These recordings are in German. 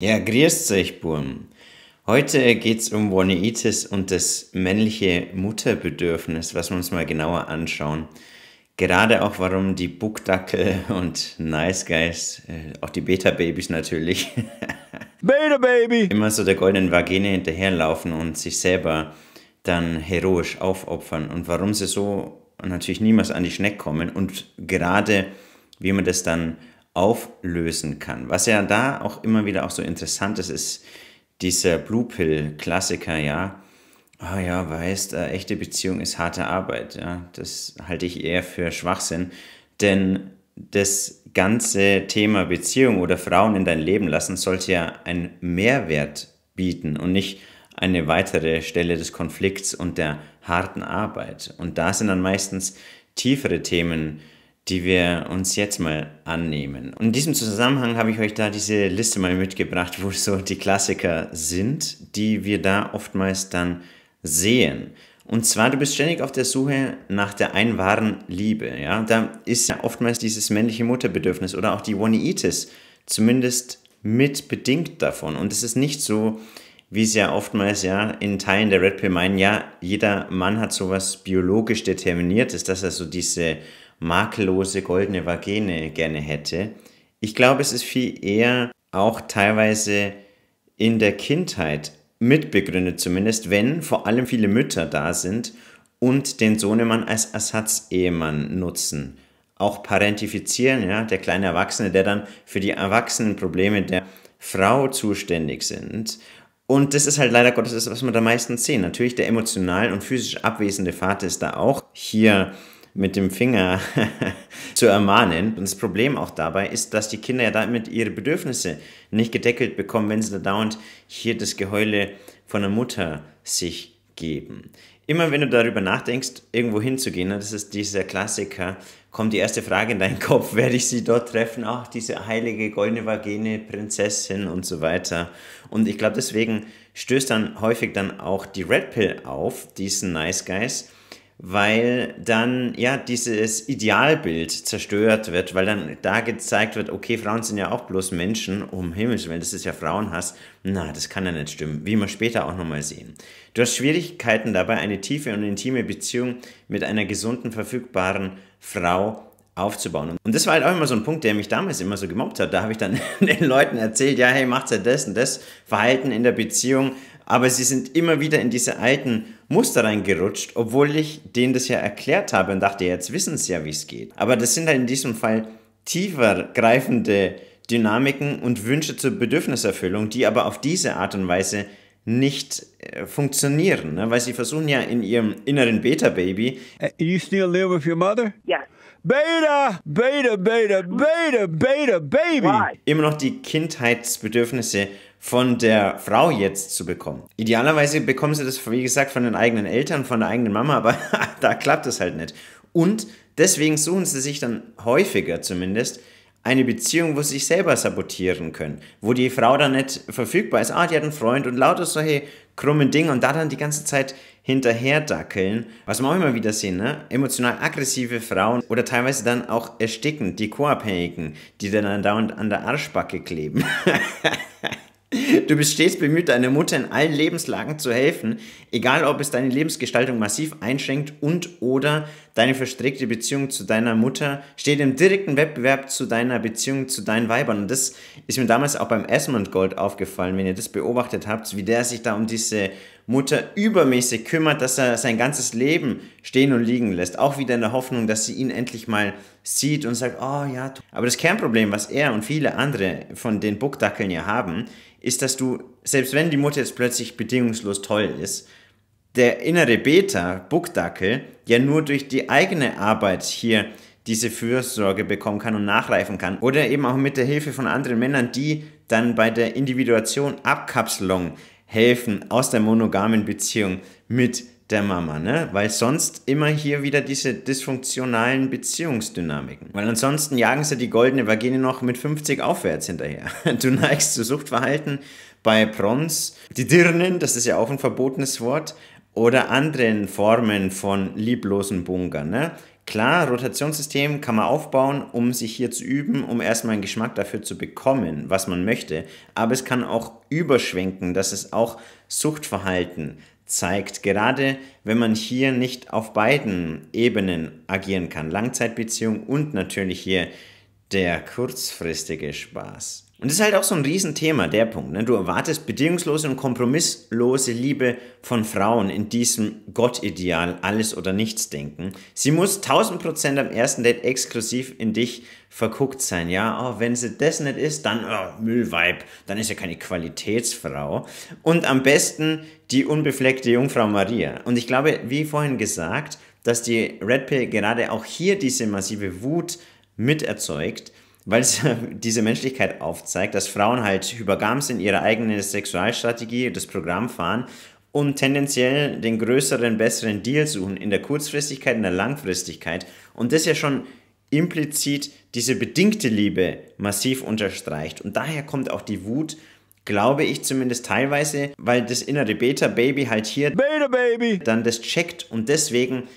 Ja, grüßt euch, Burm. Heute geht's um Oneitis und das männliche Mutterbedürfnis, was wir uns mal genauer anschauen. Gerade auch, warum die Buckdackel und Nice Guys, äh, auch die Beta-Babys natürlich, Beta-Baby! immer so der goldenen Vagine hinterherlaufen und sich selber dann heroisch aufopfern und warum sie so natürlich niemals an die Schneck kommen und gerade wie man das dann auflösen kann. Was ja da auch immer wieder auch so interessant ist, ist dieser Blue Pill Klassiker, ja. Ah oh ja, weißt, äh, echte Beziehung ist harte Arbeit, ja. Das halte ich eher für Schwachsinn, denn das ganze Thema Beziehung oder Frauen in dein Leben lassen sollte ja einen Mehrwert bieten und nicht eine weitere Stelle des Konflikts und der harten Arbeit. Und da sind dann meistens tiefere Themen die wir uns jetzt mal annehmen. Und in diesem Zusammenhang habe ich euch da diese Liste mal mitgebracht, wo so die Klassiker sind, die wir da oftmals dann sehen. Und zwar, du bist ständig auf der Suche nach der einen wahren Liebe. Ja? Da ist ja oftmals dieses männliche Mutterbedürfnis oder auch die One-Eatis zumindest mit bedingt davon. Und es ist nicht so, wie es ja oftmals ja in Teilen der Red Pill meinen, ja, jeder Mann hat sowas biologisch Determiniertes, dass er so diese makellose goldene Vagene gerne hätte. Ich glaube, es ist viel eher auch teilweise in der Kindheit mitbegründet, zumindest wenn vor allem viele Mütter da sind und den Sohnemann als Ersatzehemann nutzen. Auch parentifizieren, ja, der kleine Erwachsene, der dann für die erwachsenen Probleme der Frau zuständig sind. Und das ist halt leider Gottes das, was man da meistens sehen. Natürlich der emotional und physisch abwesende Vater ist da auch hier mit dem Finger zu ermahnen. Und das Problem auch dabei ist, dass die Kinder ja damit ihre Bedürfnisse nicht gedeckelt bekommen, wenn sie da dauernd hier das Geheule von der Mutter sich geben. Immer wenn du darüber nachdenkst, irgendwo hinzugehen, ne, das ist dieser Klassiker, kommt die erste Frage in deinen Kopf, werde ich sie dort treffen? Ach, diese heilige goldene Vagene, Prinzessin und so weiter. Und ich glaube, deswegen stößt dann häufig dann auch die Red Pill auf, diesen Nice Guys, weil dann ja dieses Idealbild zerstört wird, weil dann da gezeigt wird, okay, Frauen sind ja auch bloß Menschen, um Himmels Willen, das ist ja Frauenhass. Na, das kann ja nicht stimmen, wie wir später auch nochmal sehen. Du hast Schwierigkeiten dabei, eine tiefe und intime Beziehung mit einer gesunden, verfügbaren Frau aufzubauen. Und das war halt auch immer so ein Punkt, der mich damals immer so gemobbt hat. Da habe ich dann den Leuten erzählt, ja, hey, macht ja das und das Verhalten in der Beziehung, aber sie sind immer wieder in diese alten Muster reingerutscht, obwohl ich denen das ja erklärt habe und dachte, jetzt wissen sie ja, wie es geht. Aber das sind halt in diesem Fall tiefer greifende Dynamiken und Wünsche zur Bedürfniserfüllung, die aber auf diese Art und Weise nicht äh, funktionieren, ne? weil sie versuchen ja in ihrem inneren Beta-Baby. Äh, you still live with your mother? Yes. Beta, Beta, Beta, Beta, Beta, Baby. Immer noch die Kindheitsbedürfnisse von der Frau jetzt zu bekommen. Idealerweise bekommen sie das, wie gesagt, von den eigenen Eltern, von der eigenen Mama, aber da klappt es halt nicht. Und deswegen suchen sie sich dann häufiger zumindest eine Beziehung, wo sie sich selber sabotieren können, wo die Frau dann nicht verfügbar ist, ah, die hat einen Freund und lauter solche krummen Dinge und da dann die ganze Zeit hinterher dackeln, was wir auch immer wieder sehen, ne? emotional aggressive Frauen oder teilweise dann auch erstickend, die Co-Abhängigen, die dann dauernd an der Arschbacke kleben. Du bist stets bemüht, deiner Mutter in allen Lebenslagen zu helfen, egal ob es deine Lebensgestaltung massiv einschränkt und oder deine verstrickte Beziehung zu deiner Mutter steht im direkten Wettbewerb zu deiner Beziehung zu deinen Weibern. Und das ist mir damals auch beim Esmond Gold aufgefallen, wenn ihr das beobachtet habt, wie der sich da um diese Mutter übermäßig kümmert, dass er sein ganzes Leben stehen und liegen lässt. Auch wieder in der Hoffnung, dass sie ihn endlich mal sieht und sagt, oh ja. Aber das Kernproblem, was er und viele andere von den Buckdackeln ja haben, ist, dass du, selbst wenn die Mutter jetzt plötzlich bedingungslos toll ist, der innere Beta, Buckdackel, ja nur durch die eigene Arbeit hier diese Fürsorge bekommen kann und nachreifen kann. Oder eben auch mit der Hilfe von anderen Männern, die dann bei der Individuation Abkapselung helfen aus der monogamen Beziehung mit der Mama, ne? Weil sonst immer hier wieder diese dysfunktionalen Beziehungsdynamiken. Weil ansonsten jagen sie die goldene Vagina noch mit 50 aufwärts hinterher. Du neigst zu Suchtverhalten bei Prons, die Dirnen, das ist ja auch ein verbotenes Wort, oder anderen Formen von lieblosen Bunker, ne? Klar, Rotationssystem kann man aufbauen, um sich hier zu üben, um erstmal einen Geschmack dafür zu bekommen, was man möchte. Aber es kann auch überschwenken, dass es auch Suchtverhalten zeigt. Gerade wenn man hier nicht auf beiden Ebenen agieren kann, Langzeitbeziehung und natürlich hier der kurzfristige Spaß. Und das ist halt auch so ein Riesenthema, der Punkt. Ne? Du erwartest bedingungslose und kompromisslose Liebe von Frauen in diesem Gottideal alles oder nichts denken. Sie muss 1000% am ersten Date exklusiv in dich verguckt sein. Ja, oh, wenn sie das nicht ist, dann oh, Müllweib, dann ist ja keine Qualitätsfrau. Und am besten die unbefleckte Jungfrau Maria. Und ich glaube, wie vorhin gesagt, dass die Red Pill gerade auch hier diese massive Wut miterzeugt. erzeugt weil es diese Menschlichkeit aufzeigt, dass Frauen halt hypergam sind, ihre eigene Sexualstrategie, das Programm fahren und tendenziell den größeren, besseren Deal suchen in der Kurzfristigkeit, in der Langfristigkeit. Und das ja schon implizit diese bedingte Liebe massiv unterstreicht. Und daher kommt auch die Wut, glaube ich zumindest teilweise, weil das innere Beta-Baby halt hier Beta Baby. dann das checkt und deswegen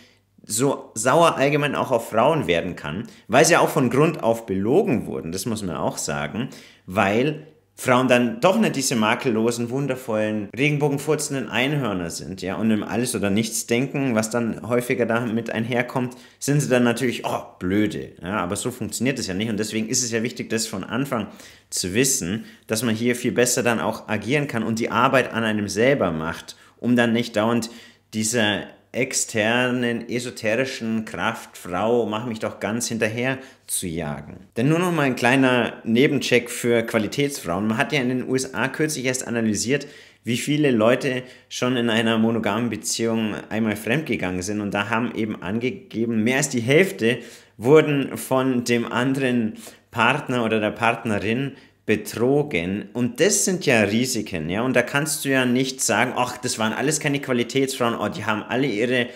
so sauer allgemein auch auf Frauen werden kann, weil sie auch von Grund auf belogen wurden, das muss man auch sagen, weil Frauen dann doch nicht diese makellosen, wundervollen, regenbogenfurzenden Einhörner sind, ja, und im Alles- oder Nichts-Denken, was dann häufiger damit einherkommt, sind sie dann natürlich, oh, blöde, ja, aber so funktioniert es ja nicht und deswegen ist es ja wichtig, das von Anfang zu wissen, dass man hier viel besser dann auch agieren kann und die Arbeit an einem selber macht, um dann nicht dauernd dieser externen, esoterischen Kraftfrau, mach mich doch ganz hinterher zu jagen. Denn nur noch mal ein kleiner Nebencheck für Qualitätsfrauen. Man hat ja in den USA kürzlich erst analysiert, wie viele Leute schon in einer monogamen Beziehung einmal fremdgegangen sind. Und da haben eben angegeben, mehr als die Hälfte wurden von dem anderen Partner oder der Partnerin betrogen. Und das sind ja Risiken, ja. Und da kannst du ja nicht sagen, ach, das waren alles keine Qualitätsfrauen, oh, die haben alle ihre äh,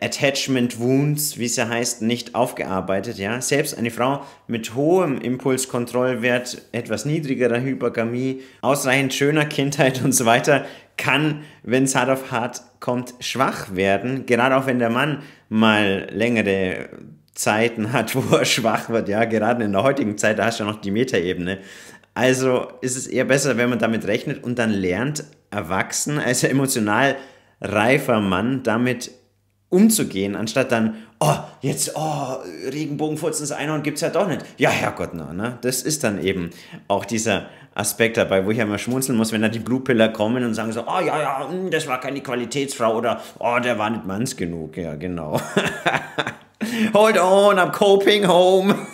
Attachment Wounds, wie es ja heißt, nicht aufgearbeitet, ja. Selbst eine Frau mit hohem Impulskontrollwert, etwas niedrigerer Hypergamie, ausreichend schöner Kindheit und so weiter, kann, wenn es hart auf hart kommt, schwach werden. Gerade auch wenn der Mann mal längere Zeiten hat, wo er schwach wird. Ja, gerade in der heutigen Zeit, da hast du ja noch die Metaebene. Also ist es eher besser, wenn man damit rechnet und dann lernt, erwachsen, als emotional reifer Mann damit umzugehen, anstatt dann, oh, jetzt, oh, Regenbogenfurzen ist einer und gibt's ja doch nicht. Ja, Herrgott, na, ne? Das ist dann eben auch dieser Aspekt dabei, wo ich einmal schmunzeln muss, wenn da die Blutpiller kommen und sagen so, oh, ja, ja, hm, das war keine Qualitätsfrau oder, oh, der war nicht manns genug. Ja, genau. Hold on, I'm coping home.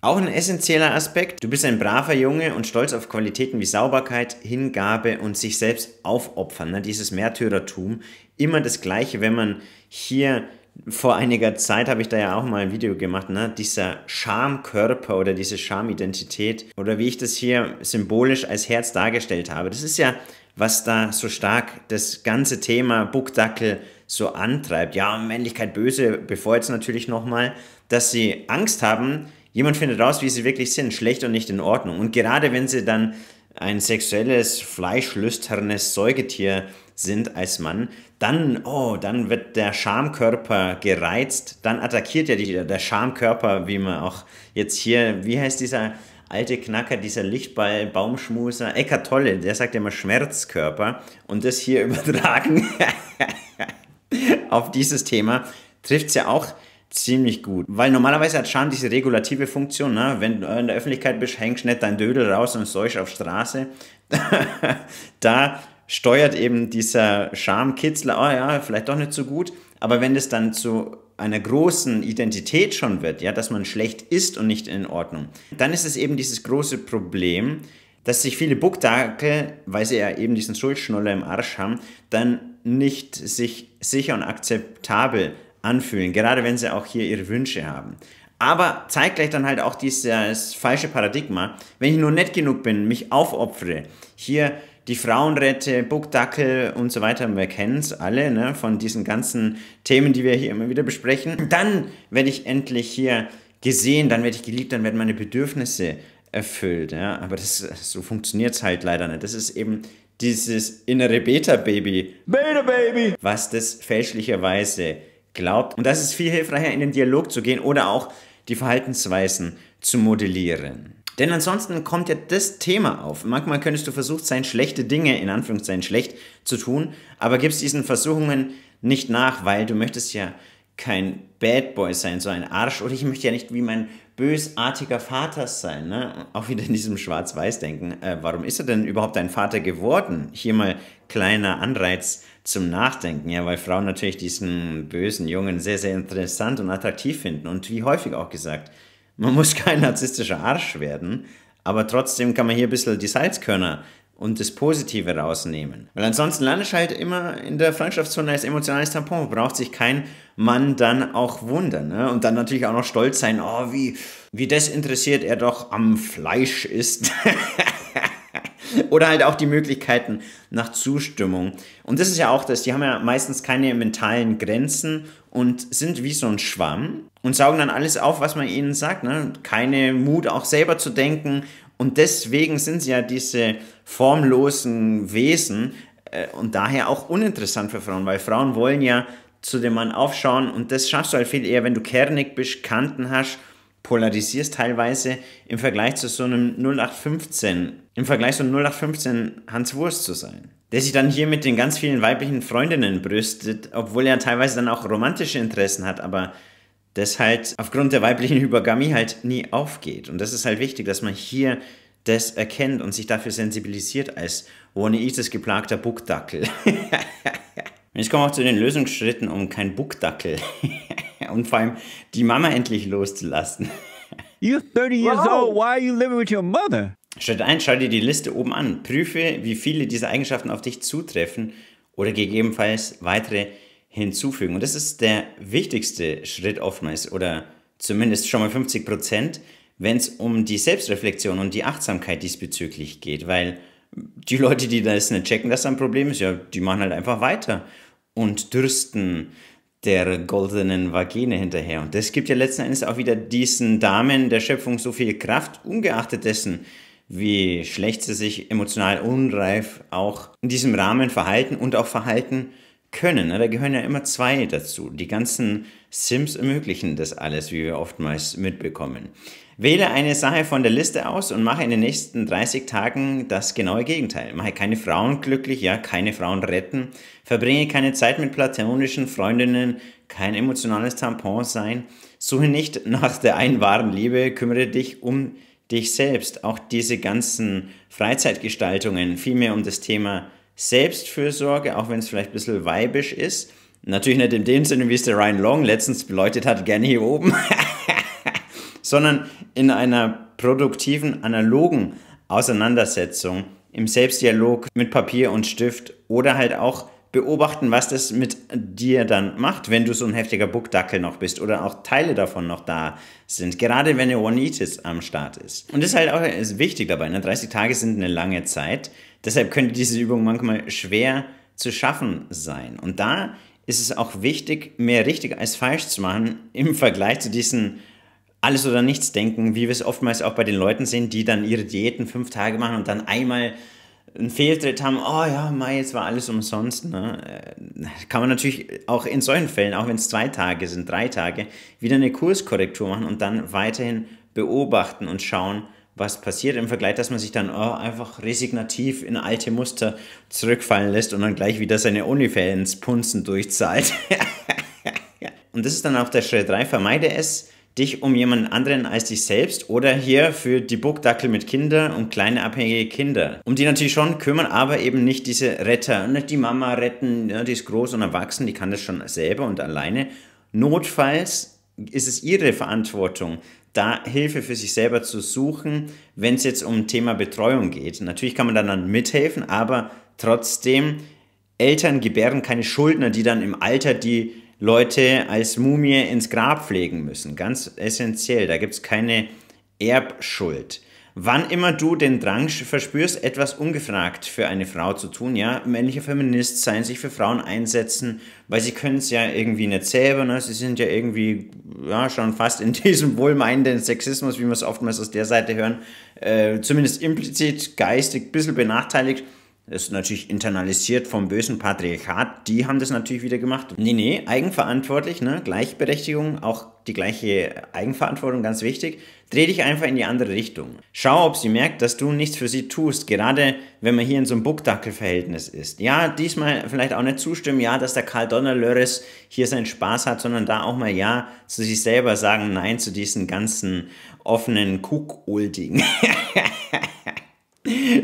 Auch ein essentieller Aspekt, du bist ein braver Junge und stolz auf Qualitäten wie Sauberkeit, Hingabe und sich selbst aufopfern, ne? dieses Märtyrertum. Immer das Gleiche, wenn man hier vor einiger Zeit habe ich da ja auch mal ein Video gemacht, ne? dieser Schamkörper oder diese Schamidentität oder wie ich das hier symbolisch als Herz dargestellt habe. Das ist ja, was da so stark das ganze Thema Buckdackel so antreibt. Ja, Männlichkeit böse, bevor jetzt natürlich nochmal, dass sie Angst haben, Jemand findet raus, wie sie wirklich sind, schlecht und nicht in Ordnung. Und gerade wenn sie dann ein sexuelles, fleischlüsternes Säugetier sind als Mann, dann, oh, dann wird der Schamkörper gereizt, dann attackiert ja die, der Schamkörper, wie man auch jetzt hier, wie heißt dieser alte Knacker, dieser Lichtball, Baumschmuser, Eckart Tolle, der sagt immer Schmerzkörper und das hier übertragen auf dieses Thema trifft es ja auch ziemlich gut. Weil normalerweise hat Scham diese regulative Funktion, ne? wenn du in der Öffentlichkeit bist, hängst nicht dein Dödel raus und säusch auf Straße. da steuert eben dieser Schamkitzler, oh ah ja, vielleicht doch nicht so gut. Aber wenn das dann zu einer großen Identität schon wird, ja, dass man schlecht ist und nicht in Ordnung, dann ist es eben dieses große Problem, dass sich viele Buckdackel, weil sie ja eben diesen Schuldschnuller im Arsch haben, dann nicht sich sicher und akzeptabel anfühlen, gerade wenn sie auch hier ihre Wünsche haben. Aber zeigt gleich dann halt auch dieses falsche Paradigma, wenn ich nur nett genug bin, mich aufopfere, hier die Frauenrette, Buckdackel und so weiter, wir kennen es alle ne, von diesen ganzen Themen, die wir hier immer wieder besprechen, dann werde ich endlich hier gesehen, dann werde ich geliebt, dann werden meine Bedürfnisse erfüllt. Ja? Aber das, so funktioniert es halt leider nicht. Das ist eben dieses innere Beta-Baby, Beta-Baby, was das fälschlicherweise glaubt. Und das ist viel hilfreicher, in den Dialog zu gehen oder auch die Verhaltensweisen zu modellieren. Denn ansonsten kommt ja das Thema auf. Manchmal könntest du versucht sein, schlechte Dinge in Anführungszeichen schlecht zu tun, aber gibst diesen Versuchungen nicht nach, weil du möchtest ja kein Bad Boy sein, so ein Arsch. Oder ich möchte ja nicht wie mein bösartiger Vater sein. Ne? Auch wieder in diesem Schwarz-Weiß-Denken. Äh, warum ist er denn überhaupt ein Vater geworden? Hier mal kleiner Anreiz zum Nachdenken, ja, weil Frauen natürlich diesen bösen Jungen sehr, sehr interessant und attraktiv finden. Und wie häufig auch gesagt, man muss kein narzisstischer Arsch werden, aber trotzdem kann man hier ein bisschen die Salzkörner und das Positive rausnehmen. Weil ansonsten landest halt immer in der Freundschaftszone als emotionales Tampon. Braucht sich kein Mann dann auch wundern. Ne? Und dann natürlich auch noch stolz sein, oh, wie, wie desinteressiert er doch am Fleisch ist. Oder halt auch die Möglichkeiten nach Zustimmung. Und das ist ja auch das, die haben ja meistens keine mentalen Grenzen und sind wie so ein Schwamm und saugen dann alles auf, was man ihnen sagt. Ne? Keine Mut, auch selber zu denken. Und deswegen sind sie ja diese formlosen Wesen äh, und daher auch uninteressant für Frauen, weil Frauen wollen ja zu dem Mann aufschauen und das schaffst du halt viel eher, wenn du kernig bist, Kanten hast, polarisierst teilweise im Vergleich zu so einem 0815, im Vergleich zu einem 0815 Hans Wurst zu sein. Der sich dann hier mit den ganz vielen weiblichen Freundinnen brüstet, obwohl er teilweise dann auch romantische Interessen hat, aber das halt aufgrund der weiblichen Hypergamie halt nie aufgeht. Und das ist halt wichtig, dass man hier das erkennt und sich dafür sensibilisiert als Woneitis geplagter Buckdackel. ich komme auch zu den Lösungsschritten, um kein Buckdackel und vor allem die Mama endlich loszulassen. You're 30 years wow. old, why are you living with your mother? Schritt 1, schau dir die Liste oben an. Prüfe, wie viele dieser Eigenschaften auf dich zutreffen oder gegebenenfalls weitere hinzufügen. Und das ist der wichtigste Schritt oftmals oder zumindest schon mal 50 Prozent wenn es um die Selbstreflexion und die Achtsamkeit diesbezüglich geht, weil die Leute, die das nicht ne, checken, dass das ein Problem ist, ja, die machen halt einfach weiter und dürsten der goldenen Vagine hinterher. Und das gibt ja letzten Endes auch wieder diesen Damen der Schöpfung so viel Kraft, ungeachtet dessen, wie schlecht sie sich emotional unreif auch in diesem Rahmen verhalten und auch verhalten können. Ne, da gehören ja immer zwei dazu. Die ganzen Sims ermöglichen das alles, wie wir oftmals mitbekommen. Wähle eine Sache von der Liste aus und mache in den nächsten 30 Tagen das genaue Gegenteil. Mache keine Frauen glücklich, ja, keine Frauen retten. Verbringe keine Zeit mit platonischen Freundinnen, kein emotionales Tampon sein. Suche nicht nach der einen wahren Liebe, kümmere dich um dich selbst. Auch diese ganzen Freizeitgestaltungen, vielmehr um das Thema Selbstfürsorge, auch wenn es vielleicht ein bisschen weibisch ist. Natürlich nicht in dem Sinne, wie es der Ryan Long letztens beleuchtet hat, gerne hier oben. sondern in einer produktiven, analogen Auseinandersetzung im Selbstdialog mit Papier und Stift oder halt auch beobachten, was das mit dir dann macht, wenn du so ein heftiger Buckdackel noch bist oder auch Teile davon noch da sind, gerade wenn eine One-Eatis am Start ist. Und das ist halt auch ist wichtig dabei, ne? 30 Tage sind eine lange Zeit, deshalb könnte diese Übung manchmal schwer zu schaffen sein. Und da ist es auch wichtig, mehr richtig als falsch zu machen im Vergleich zu diesen alles oder nichts denken, wie wir es oftmals auch bei den Leuten sehen, die dann ihre Diäten fünf Tage machen und dann einmal einen Fehltritt haben, oh ja, Mai, jetzt war alles umsonst. Ne? Äh, kann man natürlich auch in solchen Fällen, auch wenn es zwei Tage sind, drei Tage, wieder eine Kurskorrektur machen und dann weiterhin beobachten und schauen, was passiert im Vergleich, dass man sich dann oh, einfach resignativ in alte Muster zurückfallen lässt und dann gleich wieder seine Unifans punzen durchzahlt. und das ist dann auch der Schritt 3, vermeide es, dich um jemanden anderen als dich selbst oder hier für die Burgdackel mit Kindern und kleine abhängige Kinder. Um die natürlich schon kümmern, aber eben nicht diese Retter. Nicht die Mama retten, die ist groß und erwachsen, die kann das schon selber und alleine. Notfalls ist es ihre Verantwortung, da Hilfe für sich selber zu suchen, wenn es jetzt um Thema Betreuung geht. Natürlich kann man dann mithelfen, aber trotzdem, Eltern gebären keine Schuldner, die dann im Alter die Leute als Mumie ins Grab pflegen müssen. Ganz essentiell, da gibt es keine Erbschuld. Wann immer du den Drang verspürst, etwas ungefragt für eine Frau zu tun, ja, männlicher Feminist sein, sich für Frauen einsetzen, weil sie können es ja irgendwie nicht selber, ne? sie sind ja irgendwie ja, schon fast in diesem wohlmeinenden Sexismus, wie wir es oftmals aus der Seite hören, äh, zumindest implizit geistig ein bisschen benachteiligt ist natürlich internalisiert vom bösen Patriarchat, die haben das natürlich wieder gemacht. Nee, nee, eigenverantwortlich, ne? Gleichberechtigung, auch die gleiche Eigenverantwortung, ganz wichtig. Dreh dich einfach in die andere Richtung. Schau, ob sie merkt, dass du nichts für sie tust, gerade wenn man hier in so einem Buckdackelverhältnis ist. Ja, diesmal vielleicht auch nicht zustimmen, ja, dass der Karl Donnerlöres hier seinen Spaß hat, sondern da auch mal ja zu sich selber sagen, nein zu diesen ganzen offenen Kuckulding.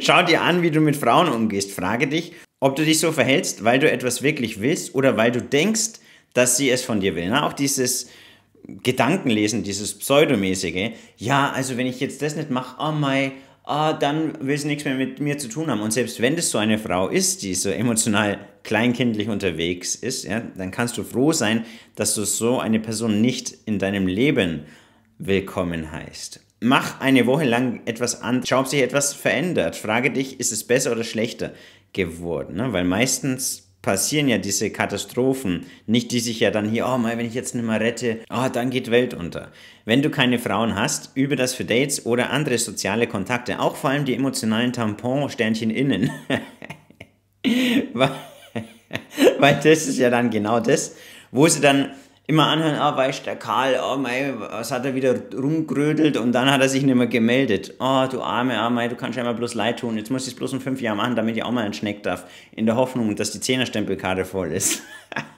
Schau dir an, wie du mit Frauen umgehst. Frage dich, ob du dich so verhältst, weil du etwas wirklich willst oder weil du denkst, dass sie es von dir will. Na, auch dieses Gedankenlesen, dieses pseudomäßige. Ja, also wenn ich jetzt das nicht mache, oh mein, ah, dann will sie nichts mehr mit mir zu tun haben. Und selbst wenn das so eine Frau ist, die so emotional kleinkindlich unterwegs ist, ja, dann kannst du froh sein, dass du so eine Person nicht in deinem Leben willkommen heißt mach eine Woche lang etwas an, schau, ob sich etwas verändert. Frage dich, ist es besser oder schlechter geworden? Ne? Weil meistens passieren ja diese Katastrophen, nicht die sich ja dann hier, oh mal, wenn ich jetzt nicht mehr rette, oh, dann geht Welt unter. Wenn du keine Frauen hast, übe das für Dates oder andere soziale Kontakte, auch vor allem die emotionalen Tampon-Sternchen innen. weil das ist ja dann genau das, wo sie dann immer anhören, ah, weißt du, der Karl, oh mei, was hat er wieder rumgrödelt und dann hat er sich nicht mehr gemeldet. Oh, du arme, ah, mei, du kannst ja immer bloß leid tun, jetzt muss ich es bloß in fünf Jahren machen, damit ich auch mal einen Schneck darf, in der Hoffnung, dass die Zehnerstempelkarte voll ist.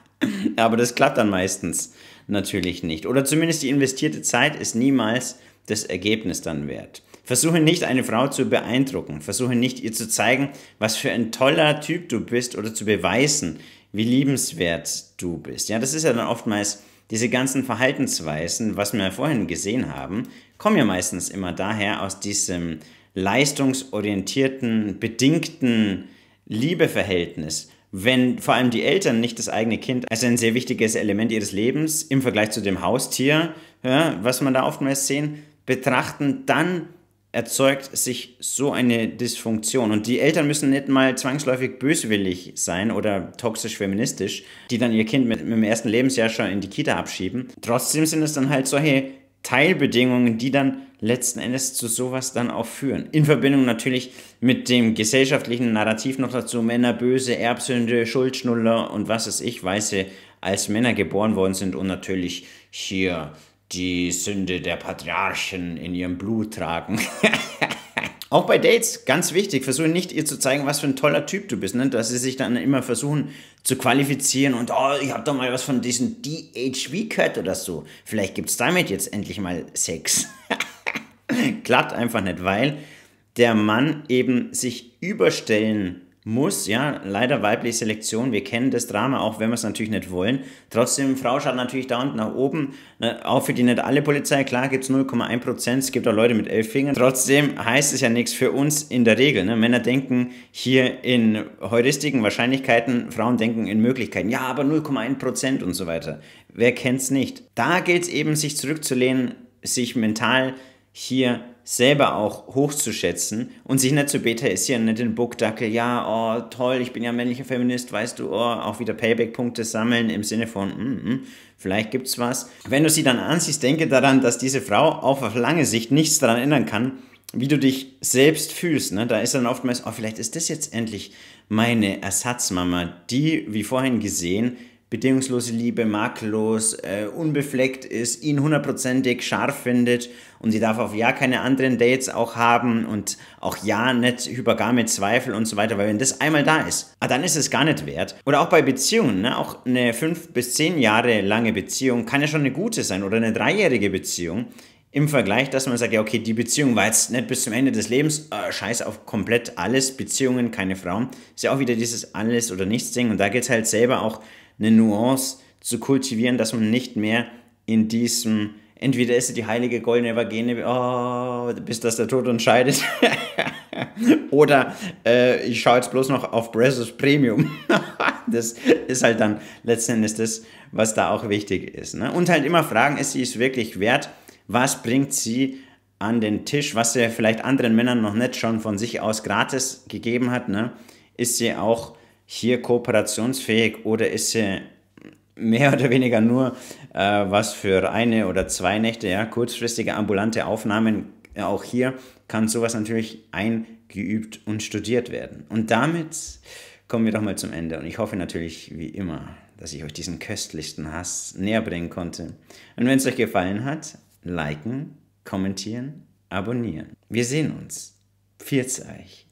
Aber das klappt dann meistens natürlich nicht. Oder zumindest die investierte Zeit ist niemals das Ergebnis dann wert. Versuche nicht, eine Frau zu beeindrucken. Versuche nicht, ihr zu zeigen, was für ein toller Typ du bist oder zu beweisen, wie liebenswert du bist. Ja, das ist ja dann oftmals diese ganzen Verhaltensweisen, was wir vorhin gesehen haben, kommen ja meistens immer daher aus diesem leistungsorientierten, bedingten Liebeverhältnis. Wenn vor allem die Eltern nicht das eigene Kind als ein sehr wichtiges Element ihres Lebens im Vergleich zu dem Haustier, ja, was man da oftmals sehen, betrachten, dann erzeugt sich so eine Dysfunktion. Und die Eltern müssen nicht mal zwangsläufig böswillig sein oder toxisch feministisch, die dann ihr Kind mit, mit dem ersten Lebensjahr schon in die Kita abschieben. Trotzdem sind es dann halt solche Teilbedingungen, die dann letzten Endes zu sowas dann auch führen. In Verbindung natürlich mit dem gesellschaftlichen Narrativ noch dazu, Männer böse, Erbsünde, Schuldschnuller und was es ich, Weiße als Männer geboren worden sind und natürlich hier die Sünde der Patriarchen in ihrem Blut tragen. Auch bei Dates, ganz wichtig, versuche nicht ihr zu zeigen, was für ein toller Typ du bist, ne? dass sie sich dann immer versuchen zu qualifizieren und, oh, ich habe doch mal was von diesem DHV gehört oder so. Vielleicht gibt es damit jetzt endlich mal Sex. Klappt einfach nicht, weil der Mann eben sich überstellen muss, ja, leider weibliche Selektion, wir kennen das Drama, auch wenn wir es natürlich nicht wollen. Trotzdem, Frau schaut natürlich da unten nach oben, ne, auch für die nicht alle Polizei, klar gibt es 0,1 Prozent, es gibt auch Leute mit elf Fingern. Trotzdem heißt es ja nichts für uns in der Regel. Ne? Männer denken hier in Heuristiken, Wahrscheinlichkeiten, Frauen denken in Möglichkeiten. Ja, aber 0,1 Prozent und so weiter. Wer kennt's nicht? Da gilt es eben, sich zurückzulehnen, sich mental hier selber auch hochzuschätzen und sich nicht zu beta ist ja nicht den Buckdackel, ja, oh toll, ich bin ja männlicher Feminist, weißt du, oh, auch wieder Payback-Punkte sammeln im Sinne von, mm, mm, vielleicht gibt's was. Wenn du sie dann ansiehst, denke daran, dass diese Frau auch auf lange Sicht nichts daran ändern kann, wie du dich selbst fühlst. Ne? Da ist dann oftmals, oh, vielleicht ist das jetzt endlich meine Ersatzmama, die, wie vorhin gesehen, bedingungslose Liebe, makellos, äh, unbefleckt ist, ihn hundertprozentig scharf findet und sie darf auf ja keine anderen Dates auch haben und auch ja nicht hypergame Zweifel und so weiter, weil wenn das einmal da ist, ah, dann ist es gar nicht wert. Oder auch bei Beziehungen, ne? auch eine fünf bis zehn Jahre lange Beziehung kann ja schon eine gute sein oder eine dreijährige Beziehung im Vergleich, dass man sagt, ja, okay, die Beziehung war jetzt nicht bis zum Ende des Lebens, äh, scheiß auf komplett alles, Beziehungen, keine Frauen, ist ja auch wieder dieses Alles- oder Nichts-Ding und da geht es halt selber auch eine Nuance zu kultivieren, dass man nicht mehr in diesem entweder ist sie die heilige goldene Vagine, oh, bis das der Tod uns scheidet, oder äh, ich schaue jetzt bloß noch auf Brezus Premium. das ist halt dann letzten Endes das, was da auch wichtig ist. Ne? Und halt immer fragen, ist sie es wirklich wert? Was bringt sie an den Tisch, was sie vielleicht anderen Männern noch nicht schon von sich aus gratis gegeben hat? Ne? Ist sie auch hier kooperationsfähig oder ist sie mehr oder weniger nur äh, was für eine oder zwei Nächte, ja, kurzfristige ambulante Aufnahmen. Äh, auch hier kann sowas natürlich eingeübt und studiert werden. Und damit kommen wir doch mal zum Ende. Und ich hoffe natürlich, wie immer, dass ich euch diesen köstlichsten Hass näher bringen konnte. Und wenn es euch gefallen hat, liken, kommentieren, abonnieren. Wir sehen uns. euch.